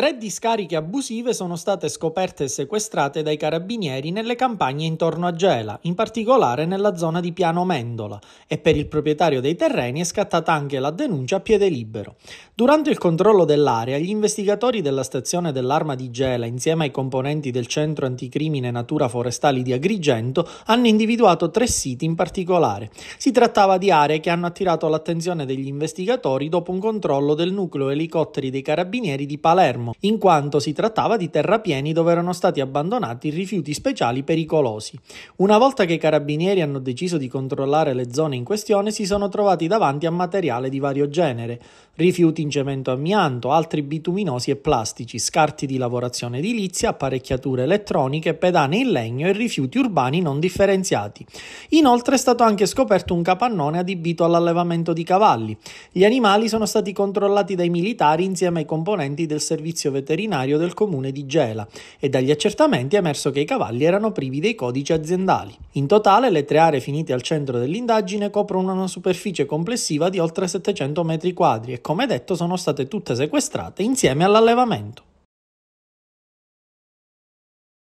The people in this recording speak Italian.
Tre discariche abusive sono state scoperte e sequestrate dai carabinieri nelle campagne intorno a Gela, in particolare nella zona di Piano Mendola, e per il proprietario dei terreni è scattata anche la denuncia a piede libero. Durante il controllo dell'area, gli investigatori della stazione dell'arma di Gela, insieme ai componenti del Centro Anticrimine Natura Forestali di Agrigento, hanno individuato tre siti in particolare. Si trattava di aree che hanno attirato l'attenzione degli investigatori dopo un controllo del nucleo elicotteri dei carabinieri di Palermo Palermo, in quanto si trattava di terrapieni dove erano stati abbandonati rifiuti speciali pericolosi. Una volta che i carabinieri hanno deciso di controllare le zone in questione, si sono trovati davanti a materiale di vario genere, rifiuti in cemento amianto, altri bituminosi e plastici, scarti di lavorazione edilizia, apparecchiature elettroniche, pedane in legno e rifiuti urbani non differenziati. Inoltre è stato anche scoperto un capannone adibito all'allevamento di cavalli. Gli animali sono stati controllati dai militari insieme ai componenti del servizio servizio veterinario del comune di Gela e dagli accertamenti è emerso che i cavalli erano privi dei codici aziendali. In totale le tre aree finite al centro dell'indagine coprono una superficie complessiva di oltre 700 metri quadri e come detto sono state tutte sequestrate insieme all'allevamento.